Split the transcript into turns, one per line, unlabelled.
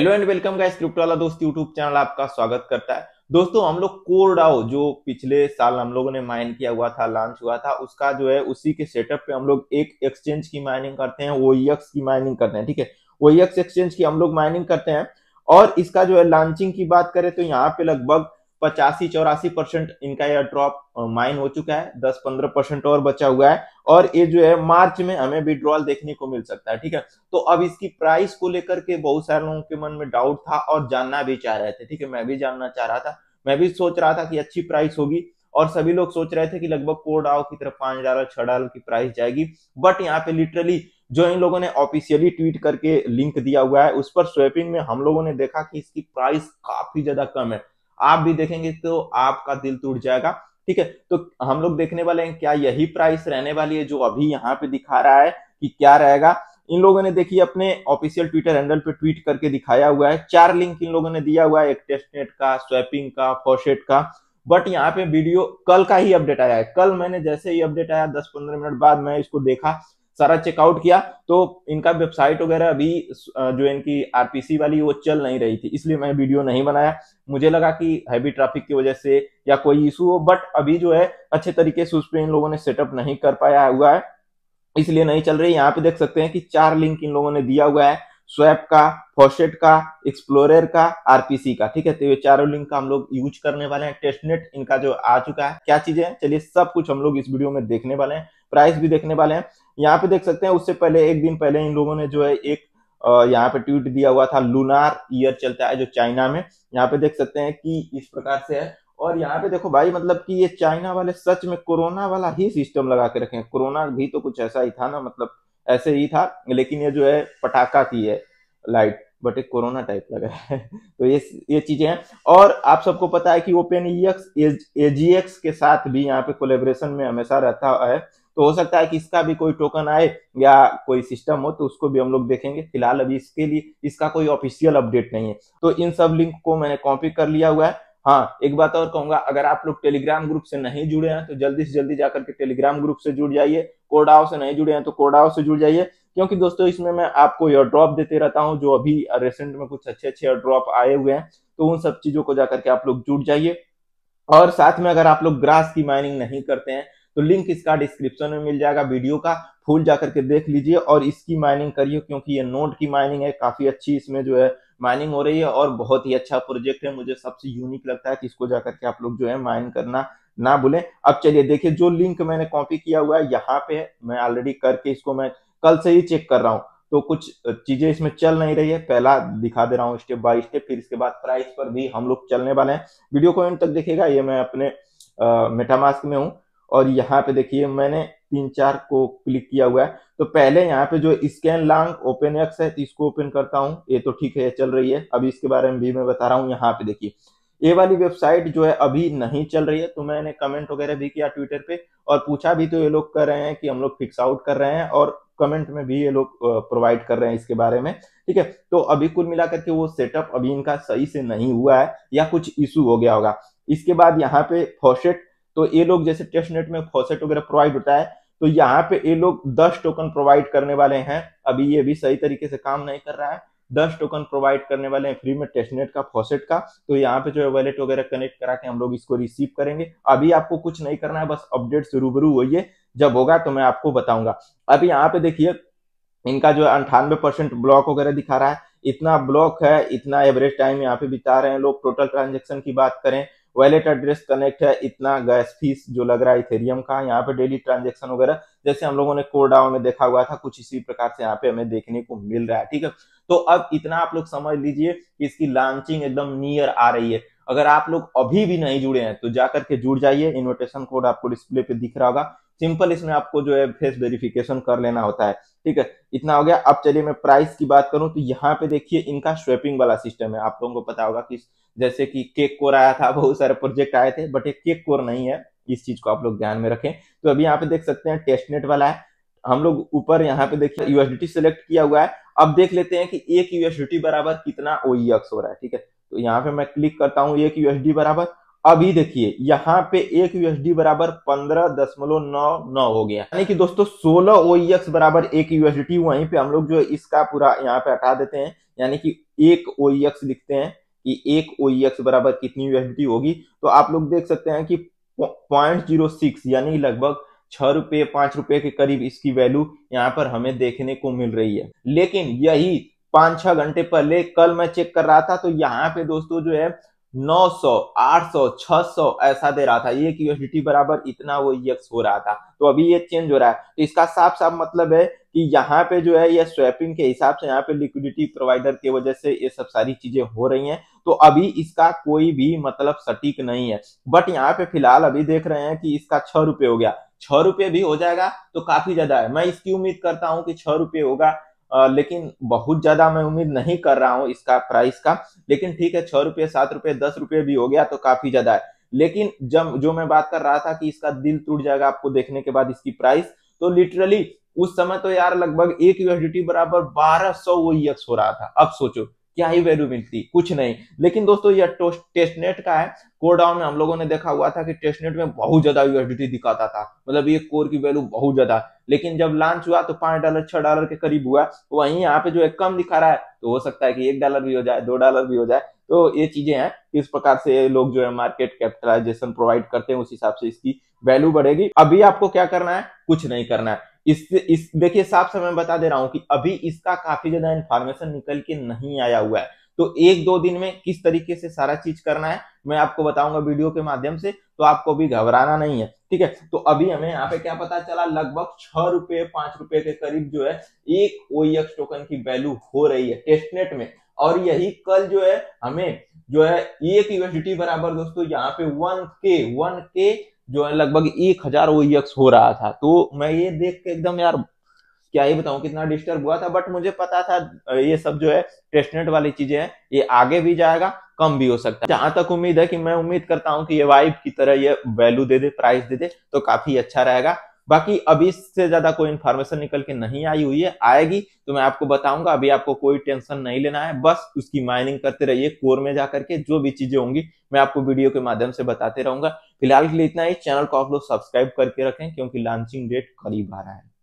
hello and welcome guys crypto वाला दोस्त YouTube channel आपका स्वागत करता है दोस्तों हम लोग कोरडाओ जो पिछले साल हम लोगों ने माइन किया हुआ था लॉन्च हुआ था उसका जो है उसी के सेटअप पे हम लोग एक एक्सचेंज की माइनिंग करते हैं ओ की माइनिंग करते हैं ठीक है ओ एक्सचेंज की हम लोग माइनिंग करते हैं और इसका जो है लॉन्चिंग की बात करें तो यहाँ पे लगभग पचासी चौरासी परसेंट इनका यह ड्रॉप माइन हो चुका है दस पंद्रह परसेंट और बचा हुआ है और ये जो है मार्च में हमें विड्रॉल देखने को मिल सकता है ठीक है तो अब इसकी प्राइस को लेकर के बहुत सारे लोगों के मन में डाउट था और जानना भी चाह रहे थे ठीक है मैं भी जानना चाह रहा था मैं भी सोच रहा था कि अच्छी प्राइस होगी और सभी लोग सोच रहे थे कि लगभग को डाओ की तरफ पांच डॉलर छह डॉलर की प्राइस जाएगी बट यहाँ पे लिटरली जो इन लोगों ने ऑफिशियली ट्वीट करके लिंक दिया हुआ है उस पर स्वेपिंग में हम लोगों ने देखा कि इसकी प्राइस काफी ज्यादा कम है आप भी देखेंगे तो आपका दिल टूट जाएगा ठीक है तो हम लोग देखने वाले हैं क्या यही प्राइस रहने वाली है जो अभी यहाँ पे दिखा रहा है कि क्या रहेगा इन लोगों ने देखिए अपने ऑफिशियल ट्विटर हैंडल पे ट्वीट करके दिखाया हुआ है चार लिंक इन लोगों ने दिया हुआ है एक टेस्टनेट का स्वैपिंग का फोशेट का बट यहाँ पे वीडियो कल का ही अपडेट आया है कल मैंने जैसे ही अपडेट आया दस पंद्रह मिनट बाद मैं इसको देखा सारा चेकआउट किया तो इनका वेबसाइट वगैरह अभी जो इनकी आरपीसी वाली वो चल नहीं रही थी इसलिए मैं वीडियो नहीं बनाया मुझे लगा कि हैवी ट्रैफिक की वजह से या कोई इशू हो बट अभी जो है अच्छे तरीके से उस पर इन लोगों ने सेटअप नहीं कर पाया हुआ है इसलिए नहीं चल रही यहाँ पे देख सकते हैं कि चार लिंक इन लोगों ने दिया हुआ है स्वैप का फोशेट का एक्सप्लोरर का आरपीसी का ठीक है तो ये चारों लिंक का हम लोग यूज करने वाले हैं टेस्टनेट इनका जो आ चुका है क्या चीजें हैं चलिए सब कुछ हम लोग इस वीडियो में देखने वाले हैं प्राइस भी देखने वाले हैं यहाँ पे देख सकते हैं उससे पहले एक दिन पहले इन लोगों ने जो है एक यहाँ पे ट्वीट दिया हुआ था लूनार ईयर चलता है जो चाइना में यहाँ पे देख सकते हैं कि इस प्रकार से है और यहाँ पे देखो भाई मतलब कि ये चाइना वाले सच में कोरोना वाला ही सिस्टम लगा के रखे हैं कोरोना भी तो कुछ ऐसा ही था ना मतलब ऐसे ही था लेकिन ये जो है पटाखा की है लाइट बट एक कोरोना टाइप लगा है तो ये ये चीजें हैं और आप सबको पता है कि ओपन एजीएक्स के साथ भी यहाँ पे कोलेब्रेशन में हमेशा रहता है तो हो सकता है कि इसका भी कोई टोकन आए या कोई सिस्टम हो तो उसको भी हम लोग देखेंगे फिलहाल अभी इसके लिए इसका कोई ऑफिशियल अपडेट नहीं है तो इन सब लिंक को मैंने कॉपी कर लिया हुआ है हाँ एक बात और कहूंगा अगर आप लोग टेलीग्राम ग्रुप से नहीं जुड़े हैं तो जल्दी से जल्दी जाकर के टेलीग्राम ग्रुप से जुड़ जाइए कोडाओ से नहीं जुड़े हैं तो कोडाओ से जुड़ जाइए क्योंकि दोस्तों इसमें मैं आपको एयर ड्रॉप देते रहता हूँ जो अभी रिसेंट में कुछ अच्छे अच्छे एयर ड्रॉप आए हुए हैं तो उन सब चीजों को जाकर के आप लोग जुड़ जाइए और साथ में अगर आप लोग ग्रास की माइनिंग नहीं करते हैं तो लिंक इसका डिस्क्रिप्शन में मिल जाएगा वीडियो का फुल जा करके देख लीजिए और इसकी माइनिंग करिए क्योंकि ये नोट की माइनिंग है काफी अच्छी इसमें जो है माइनिंग हो रही है और बहुत ही अच्छा प्रोजेक्ट है मुझे सबसे यूनिक लगता है कि इसको जाकर के आप लोग जो है माइन करना ना भूलें अब चलिए देखिए जो लिंक मैंने कॉपी किया हुआ है यहाँ पे मैं ऑलरेडी करके इसको मैं कल से ही चेक कर रहा हूँ तो कुछ चीजें इसमें चल नहीं रही है पहला दिखा दे रहा हूँ स्टेप बाय स्टेप फिर इसके बाद प्राइस पर भी हम लोग चलने वाले हैं वीडियो को एंड तक देखेगा ये मैं अपने मेटामास्क में हूँ और यहाँ पे देखिए मैंने तीन चार को क्लिक किया हुआ है तो पहले यहाँ पे जो स्कैन लांग ओपन एक्स है इसको ओपन करता हूँ ये तो ठीक है चल रही है अभी इसके बारे में भी मैं बता रहा हूँ यहाँ पे देखिए ये वाली वेबसाइट जो है अभी नहीं चल रही है तो मैंने कमेंट वगैरह भी किया ट्विटर पे और पूछा भी तो ये लोग कर रहे हैं कि हम लोग फिक्स आउट कर रहे हैं और कमेंट में भी ये लोग प्रोवाइड कर रहे हैं इसके बारे में ठीक है तो अभी कुल मिलाकर के वो सेटअप अभी इनका सही से नहीं हुआ है या कुछ इशू हो गया होगा इसके बाद यहाँ पे फॉसेट तो ये लोग जैसे टेस्ट नेट में फोसेट वगैरह प्रोवाइड होता है तो यहाँ पे ये लोग दस टोकन प्रोवाइड करने वाले हैं अभी ये भी सही तरीके से काम नहीं कर रहा है दस टोकन प्रोवाइड करने वाले हैं फ्री में टेस्टनेट का फॉसेट का तो यहाँ पे जो है वॉलेट वगैरह कनेक्ट करा के हम लोग इसको रिसीव करेंगे अभी आपको कुछ नहीं करना है बस अपडेट से रूबरू हो जब होगा तो मैं आपको बताऊंगा अभी यहाँ पे देखिए इनका जो अंठानवे परसेंट ब्लॉक वगैरह दिखा रहा है इतना ब्लॉक है इतना एवरेज टाइम यहाँ पे बिता रहे हैं लोग टोटल ट्रांजेक्शन की बात करें वैलेट एड्रेस कनेक्ट है इतना गैस फीस जो लग रहा है इथेरियम का यहाँ पे डेली ट्रांजेक्शन वगैरह जैसे हम लोगों ने कोडाओ में देखा हुआ था कुछ इसी प्रकार से यहाँ पे हमें देखने को मिल रहा है ठीक है तो अब इतना आप लोग समझ लीजिए कि इसकी लॉन्चिंग एकदम नियर आ रही है अगर आप लोग अभी भी नहीं जुड़े हैं तो जाकर के जुड़ जाइए इन्विटेशन कोड आपको डिस्प्ले पे दिख रहा होगा सिंपल इसमें आपको जो है फेस वेरिफिकेशन कर लेना होता है ठीक है इतना हो गया अब चलिए मैं प्राइस की बात करूं तो यहाँ पे देखिए इनका स्वेपिंग वाला सिस्टम है आप लोगों को पता होगा कि जैसे कि केक कोर आया था बहुत सारे प्रोजेक्ट आए थे बट ये केक कोर नहीं है इस चीज को आप लोग ध्यान में रखें तो अभी यहाँ पे देख सकते हैं टेस्टनेट वाला है हम लोग ऊपर यहाँ पे देखिए यूएसडीटी सिलेक्ट किया हुआ है अब देख लेते हैं कि एक यूएसडीटी बराबर कितना ओईएक्स e हो रहा है ठीक है तो यहाँ पे मैं क्लिक करता हूँ एक यूएसडी बराबर अभी देखिए यहाँ पे एक यूएसडी बराबर पंद्रह दशमलव नौ नौ हो गया यानी कि दोस्तों सोलह ओईएक्स e बराबर एक यूएसडी वहीं पे हम लोग जो इसका पूरा यहाँ पे हटा देते हैं यानी कि एक ओईएक्स e लिखते हैं कि एक ओ e बराबर कितनी यूएसडी होगी तो आप लोग देख सकते हैं कि पॉइंट जीरो सिक्स यानी लगभग छह रुपये पांच रुपये के करीब इसकी वैल्यू यहाँ पर हमें देखने को मिल रही है लेकिन यही पांच छह घंटे पहले कल मैं चेक कर रहा था तो यहाँ पे दोस्तों जो है 900, 800, 600 ऐसा दे रहा था ये कि यूएसडीटी बराबर इतना वो यक्स e हो रहा था तो अभी ये चेंज हो रहा है तो इसका साफ साफ मतलब है कि यहाँ पे जो है ये स्वैपिंग के हिसाब से यहाँ पे लिक्विडिटी प्रोवाइडर की वजह से ये सब सारी चीजें हो रही हैं तो अभी इसका कोई भी मतलब सटीक नहीं है बट यहाँ पे फिलहाल अभी देख रहे हैं कि इसका छह रुपये हो गया छह रुपये भी हो जाएगा तो काफी ज्यादा है मैं इसकी उम्मीद करता हूँ कि छह रुपये होगा आ, लेकिन बहुत ज्यादा मैं उम्मीद नहीं कर रहा हूँ इसका प्राइस का लेकिन ठीक है छह रुपये सात रुपये दस रुपये भी हो गया तो काफी ज्यादा है लेकिन जब जो मैं बात कर रहा था कि इसका दिल टूट जाएगा आपको देखने के बाद इसकी प्राइस तो लिटरली उस समय तो यार लगभग एक यूएसडीटी बराबर बारह सौ हो रहा था अब सोचो क्या ही वैल्यू मिलती कुछ नहीं लेकिन दोस्तों यह टेस्टनेट का है कोर डाउन में हम लोगों ने देखा हुआ था कि टेस्टनेट में बहुत ज्यादा यूएसडीटी दिखाता था मतलब ये कोर की वैल्यू बहुत ज्यादा लेकिन जब लॉन्च हुआ तो पांच डॉलर छह डॉलर के करीब हुआ वहीं यहाँ पे जो एक कम दिखा रहा है तो हो सकता है कि एक डॉलर भी हो जाए दो डॉलर भी हो जाए तो ये चीजें हैं इस प्रकार से लोग जो है मार्केट कैपिटलाइजेशन प्रोवाइड करते हैं उस हिसाब से इसकी वैल्यू बढ़ेगी अभी आपको क्या करना है कुछ नहीं करना है इस इस देखिए साफ समय बता दे रहा हूं कि अभी इसका काफी ज्यादा इंफॉर्मेशन निकल के नहीं आया हुआ है तो एक दो दिन में किस तरीके से सारा चीज करना है मैं आपको बताऊंगा वीडियो के माध्यम से तो आपको भी घबराना नहीं है ठीक है तो अभी हमें यहाँ पे क्या पता चला लगभग छह रुपए पांच रुपए के करीब जो है एक ओ टोकन e की वैल्यू हो रही है टेस्टनेट में और यही कल जो है हमें जो है एक e यूएसडीटी बराबर दोस्तों यहाँ पे वन के वन के जो है लगभग एक हजार ओ e हो रहा था तो मैं ये देख के एकदम यार क्या ही बताऊं कितना डिस्टर्ब हुआ था बट मुझे पता था ये सब जो है टेस्टनेट वाली चीजें हैं ये आगे भी जाएगा कम भी हो सकता है जहां तक उम्मीद है कि मैं उम्मीद करता हूं कि ये वाइब की तरह ये वैल्यू दे दे प्राइस दे दे तो काफी अच्छा रहेगा बाकी अभी इससे ज्यादा कोई इन्फॉर्मेशन निकल के नहीं आई हुई है आएगी तो मैं आपको बताऊंगा अभी आपको कोई टेंशन नहीं लेना है बस उसकी माइनिंग करते रहिए कोर में जाकर के जो भी चीजें होंगी मैं आपको वीडियो के माध्यम से बताते रहूंगा फिलहाल के लिए इतना ही चैनल को आप लोग सब्सक्राइब करके रखें क्योंकि लॉन्चिंग डेट करीब आ रहा है